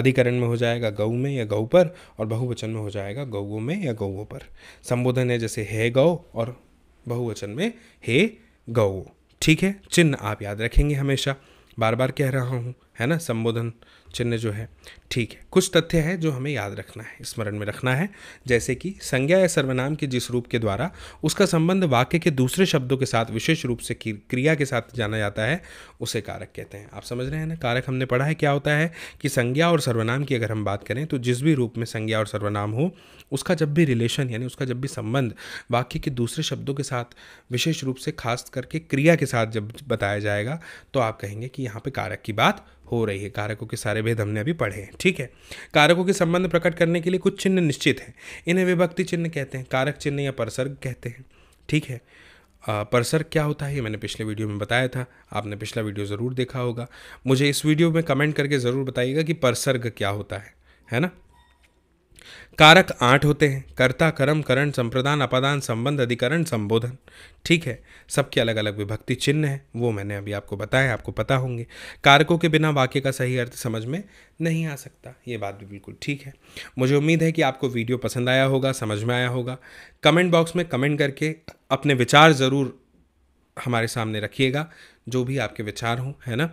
अधिकरण में हो जाएगा गऊ में या गऊ पर और बहुवचन में हो जाएगा गऊओं में या गऊओं पर संबोधन है जैसे हे गौ और बहुवचन में हे गऊ ठीक है चिन्ह आप याद रखेंगे हमेशा बार बार कह रहा हूँ है ना संबोधन चिन्ह जो है ठीक है कुछ तथ्य है जो हमें याद रखना है स्मरण में रखना है जैसे कि संज्ञा या सर्वनाम के जिस रूप के द्वारा उसका संबंध वाक्य के दूसरे शब्दों के साथ विशेष रूप से क्रिया के साथ जाना जाता है उसे कारक कहते हैं आप समझ रहे हैं ना कारक हमने पढ़ा है क्या होता है कि संज्ञा और सर्वनाम की अगर हम बात करें तो जिस भी रूप में संज्ञा और सर्वनाम हो उसका जब भी रिलेशन यानी उसका जब भी संबंध वाक्य के दूसरे शब्दों के साथ विशेष रूप से खास करके क्रिया के साथ जब बताया जाएगा तो आप कहेंगे कि यहाँ पे कारक की बात हो रही है कारकों के सारे भेद हमने अभी पढ़े हैं ठीक है कारकों के संबंध प्रकट करने के लिए कुछ चिन्ह निश्चित हैं इन्हें विभक्ति चिन्ह कहते हैं कारक चिन्ह या परसर्ग कहते हैं ठीक है परसर क्या होता है ये मैंने पिछले वीडियो में बताया था आपने पिछला वीडियो ज़रूर देखा होगा मुझे इस वीडियो में कमेंट करके ज़रूर बताइएगा कि परसर्ग क्या होता है है ना कारक आठ होते हैं कर्ता कर्म करण संप्रदान अपादान संबंध अधिकरण संबोधन ठीक है सबके अलग अलग विभक्ति चिन्ह हैं वो मैंने अभी आपको बताया आपको पता होंगे कारकों के बिना वाक्य का सही अर्थ समझ में नहीं आ सकता ये बात भी बिल्कुल ठीक है मुझे उम्मीद है कि आपको वीडियो पसंद आया होगा समझ में आया होगा कमेंट बॉक्स में कमेंट करके अपने विचार ज़रूर हमारे सामने रखिएगा जो भी आपके विचार हों है ना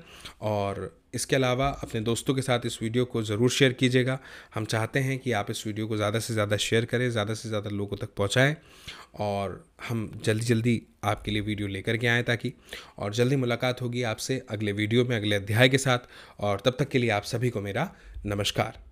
और इसके अलावा अपने दोस्तों के साथ इस वीडियो को ज़रूर शेयर कीजिएगा हम चाहते हैं कि आप इस वीडियो को ज़्यादा से ज़्यादा शेयर करें ज़्यादा से ज़्यादा लोगों तक पहुँचाएँ और हम जल्दी जल्दी आपके लिए वीडियो लेकर के आएँ ताकि और जल्दी मुलाकात होगी आपसे अगले वीडियो में अगले अध्याय के साथ और तब तक के लिए आप सभी को मेरा नमस्कार